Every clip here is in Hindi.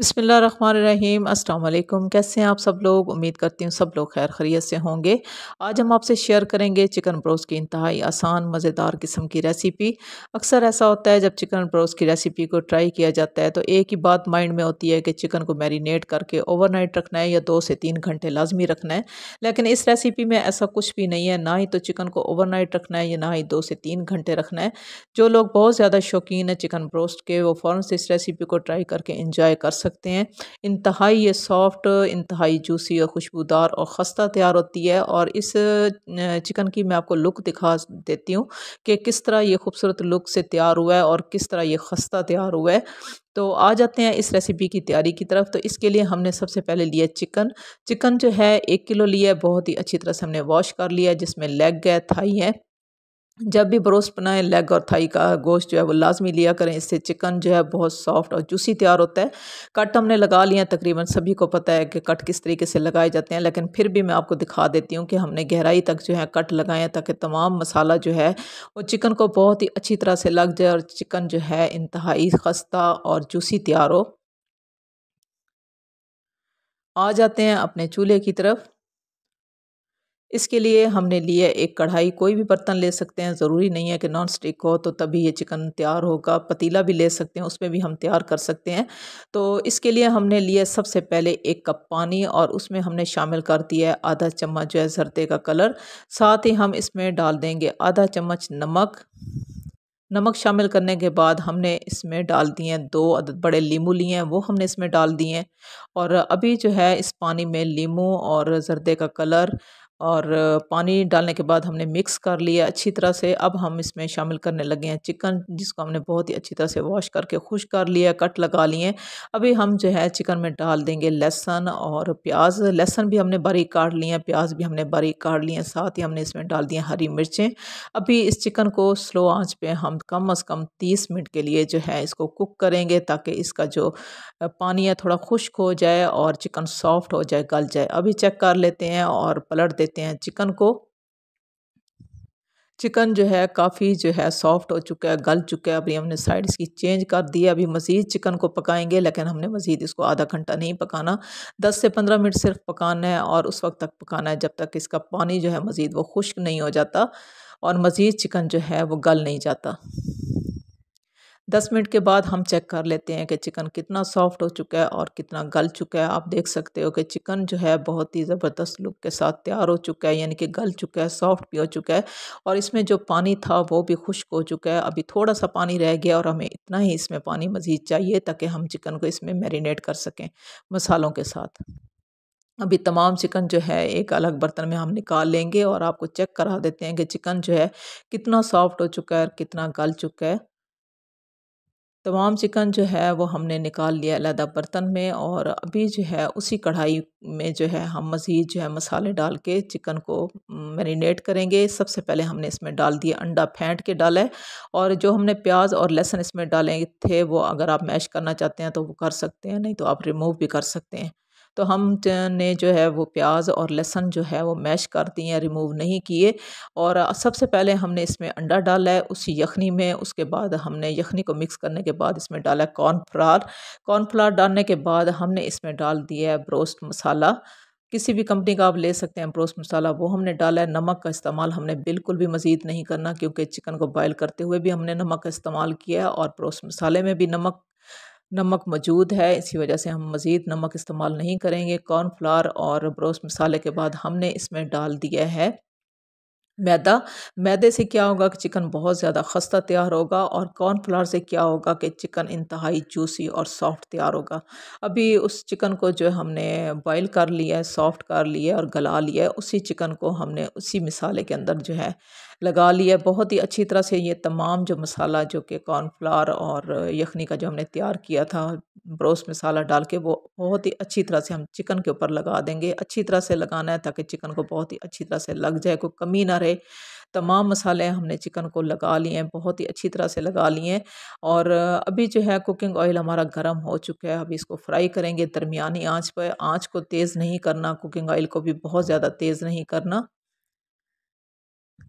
बसमीम अल्लाम कैसे हैं आप सब लोग उम्मीद करती हूँ सब लोग खैर खरीत से होंगे आज हम आपसे शेयर करेंगे चिकन ब्रोस की इंतहाई आसान मज़ेदार किस्म की रेसिपी अक्सर ऐसा होता है जब चिकन ब्रोस की रेसिपी को ट्राई किया जाता है तो एक ही बात माइंड में होती है कि चिकन को मैरिनेट करके ओवरनाइट रखना है या दो से तीन घंटे लाजमी रखना है लेकिन इस रेसिपी में ऐसा कुछ भी नहीं है ना ही तो चिकन को नाइट रखना है या ना ही दो से तीन घंटे रखना है जो लोग बहुत ज़्यादा शौकीन है चिकन ब्रोस्ट के वो फ़ौर से इस रेसिपी को ट्राई करके इंजॉय कर सकते सकते हैं इंतहाई ये सॉफ्ट इंतहाई जूसी और खुशबूदार और खस्ता तैयार होती है और इस चिकन की मैं आपको लुक दिखा देती हूँ कि किस तरह ये खूबसूरत लुक से तैयार हुआ है और किस तरह ये खस्ता तैयार हुआ है तो आ जाते हैं इस रेसिपी की तैयारी की तरफ तो इसके लिए हमने सबसे पहले लिया चिकन चिकन जो है एक किलो लिया है बहुत ही अच्छी तरह से हमने वॉश कर लिया जिसमें लेग है थाई है जब भी ब्रोस्ट बनाएं लेग और थाई का गोश्त जो है वो लाजमी लिया करें इससे चिकन जो है बहुत सॉफ्ट और जूसी तैयार होता है कट हमने लगा लिया तकरीबन सभी को पता है कि कट किस तरीके से लगाए जाते हैं लेकिन फिर भी मैं आपको दिखा देती हूँ कि हमने गहराई तक जो है कट लगाए ताकि तमाम मसाला जो है वो चिकन को बहुत ही अच्छी तरह से लग जाए और चिकन जो है इंतहाई खस्ता और जूसी तैयार हो आ जाते हैं अपने चूल्हे की तरफ इसके लिए हमने लिए एक कढ़ाई कोई भी बर्तन ले सकते हैं ज़रूरी नहीं है कि नॉन स्टिक हो तो तभी ये चिकन तैयार होगा पतीला भी ले सकते हैं उसमें भी हम तैयार कर सकते हैं तो इसके लिए हमने लिए सबसे पहले एक कप पानी और उसमें हमने शामिल कर दिया है आधा चम्मच जो है जरदे का कलर साथ ही हम इसमें डाल देंगे आधा चम्मच नमक नमक शामिल करने के बाद हमने इसमें डाल दिए हैं दो अदद बड़े लीमू लिए हैं वो हमने इसमें डाल दिए हैं और अभी जो है इस पानी में लीमू और जरदे का कलर और पानी डालने के बाद हमने मिक्स कर लिया अच्छी तरह से अब हम इसमें शामिल करने लगे हैं चिकन जिसको हमने बहुत ही अच्छी तरह से वॉश करके खुश कर लिया कट लगा लिए अभी हम जो है चिकन में डाल देंगे लहसन और प्याज लहसन भी हमने बारीक काट लिए हैं प्याज भी हमने बारीक काट लिए हैं साथ ही हमने इसमें डाल दिए हरी मिर्चें अभी इस चिकन को स्लो आँच पर हम कम अज़ कम तीस मिनट के लिए जो है इसको कुक करेंगे ताकि इसका जो पानी है थोड़ा खुश्क हो जाए और चिकन सॉफ्ट हो जाए गल जाए अभी चेक कर लेते हैं और पलट देते लेते हैं चिकन को चिकन जो है काफ़ी जो है सॉफ्ट हो चुका है गल चुका है अभी हमने साइड इसकी चेंज कर दी है अभी मज़ीद चिकन को पकाएंगे लेकिन हमने मज़ीद इसको आधा घंटा नहीं पकाना 10 से 15 मिनट सिर्फ पकाना है और उस वक्त तक पकाना है जब तक इसका पानी जो है मज़ीद वो खुश्क नहीं हो जाता और मज़ीद चिकन जो है वो गल नहीं जाता दस मिनट के बाद हम चेक कर लेते हैं कि चिकन कितना सॉफ्ट हो चुका है और कितना गल चुका है आप देख सकते हो कि चिकन जो है बहुत ही ज़बरदस्त लुक के साथ तैयार हो चुका है यानी कि गल चुका है सॉफ्ट भी हो चुका है और इसमें जो पानी था वो भी खुश्क हो चुका है अभी थोड़ा सा पानी रह गया और हमें इतना ही इसमें पानी मज़ीद चाहिए ताकि हम चिकन को इसमें मेरीनेट कर सकें मसालों के साथ अभी तमाम चिकन जो है एक अलग बर्तन में हम निकाल लेंगे और आपको चेक करा देते हैं कि चिकन जो है कितना सॉफ्ट हो चुका है और कितना गल चुका है तमाम चिकन जो है वो हमने निकाल लिया अलहदा बर्तन में और अभी जो है उसी कढ़ाई में जो है हम मज़ीद जो है मसाले डाल के चिकन को मैरिनेट करेंगे सबसे पहले हमने इसमें डाल दिया अंडा फेंट के डाला है और जो हमने प्याज और लहसुन इसमें डाले थे वो अगर आप मैश करना चाहते हैं तो वो कर सकते हैं नहीं तो आप रिमूव भी कर सकते हैं तो हम ने जो है वो प्याज और लहसुन जो है वो मैश कर दिए रिमूव नहीं किए और सबसे पहले हमने इसमें अंडा डाला है उसी यखनी में उसके बाद हमने यखनी को मिक्स करने के बाद इसमें डाला कॉर्नफ्लार कॉर्नफ्लार डालने के बाद हमने इसमें डाल दिया है ब्रोस्ट मसाला किसी भी कंपनी का आप ले सकते हैं ब्रोस्ट मसाला वो हमने डाला है नमक का इस्तेमाल हमने बिल्कुल भी मज़ीद नहीं करना क्योंकि चिकन को बॉयल करते हुए भी हमने नमक का इस्तेमाल किया है और ब्रोस्ट मसाले में भी नमक नमक मौजूद है इसी वजह से हम मज़ीद नमक इस्तेमाल नहीं करेंगे कॉर्नफ्लार और ब्रोस मसाले के बाद हमने इसमें डाल दिया है मैदा मैदे से क्या होगा कि चिकन बहुत ज़्यादा खस्ता तैयार होगा और कॉर्नफ्लावर से क्या होगा कि चिकन इंतहाई जूसी और सॉफ्ट तैयार होगा अभी उस चिकन को जो हमने बॉईल कर लिया है सॉफ्ट कर लिया है और गला लिया है उसी चिकन को हमने उसी मिसाले के अंदर जो है लगा लिया है बहुत ही अच्छी तरह से ये तमाम जो मसाला जो कि कॉर्नफ्लावर और यखनी का जो हमने तैयार किया था ब्रोस मसाला डाल के वो बहुत ही अच्छी तरह से हम चिकन के ऊपर लगा देंगे अच्छी तरह से लगाना है ताकि चिकन को बहुत ही अच्छी तरह से लग जाए कोई कमी ना रहे तमाम मसाले हमने चिकन को लगा लिए हैं बहुत ही अच्छी तरह से लगा लिए हैं और अभी जो है कुकिंग ऑयल हमारा गर्म हो चुका है अभी इसको फ्राई करेंगे दरमिया आँच पर आँच को तेज़ नहीं करना कुकिंग ऑयल को भी बहुत ज़्यादा तेज़ नहीं करना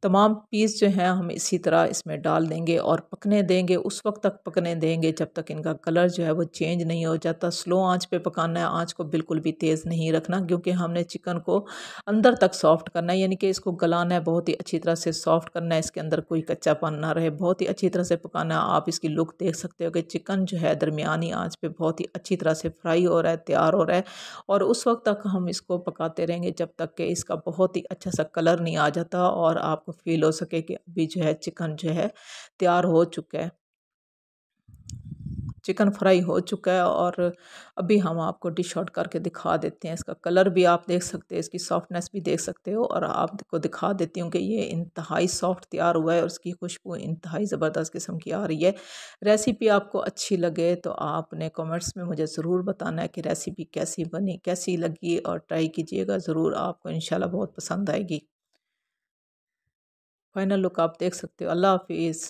तमाम पीस जो हैं हम इसी तरह इसमें डाल देंगे और पकने देंगे उस वक्त तक पकने देंगे जब तक इनका कलर जो है वो चेंज नहीं हो जाता स्लो आंच पे पकाना है आंच को बिल्कुल भी तेज़ नहीं रखना क्योंकि हमने चिकन को अंदर तक सॉफ्ट करना है यानी कि इसको गलाना है बहुत ही अच्छी तरह से सॉफ्ट करना है इसके अंदर कोई कच्चा पान ना रहे बहुत ही अच्छी तरह से पकाना है आप इसकी लुक देख सकते हो कि चिकन जो है दरमियानी आँच पर बहुत ही अच्छी तरह से फ्राई हो रहा है तैयार हो रहा है और उस वक्त तक हम इसको पकाते रहेंगे जब तक कि इसका बहुत ही अच्छा सा कलर नहीं आ जाता और आप आपको फील हो सके कि अभी जो है चिकन जो है तैयार हो चुका है चिकन फ्राई हो चुका है और अभी हम आपको डिश आउट करके दिखा देते हैं इसका कलर भी आप देख सकते हैं इसकी सॉफ्टनेस भी देख सकते हो और आपको दिखा देती हूँ कि ये इंतहाई सॉफ्ट तैयार हुआ है और इसकी खुशबू इंतहाई ज़बरदस्त किस्म की आ रही है रेसिपी आपको अच्छी लगे तो आपने कमेंट्स में मुझे ज़रूर बताना है कि रेसिपी कैसी बनी कैसी लगी और ट्राई कीजिएगा ज़रूर आपको इन बहुत पसंद आएगी फाइनल लुक आप देख सकते हो अल्लाह हाफिज़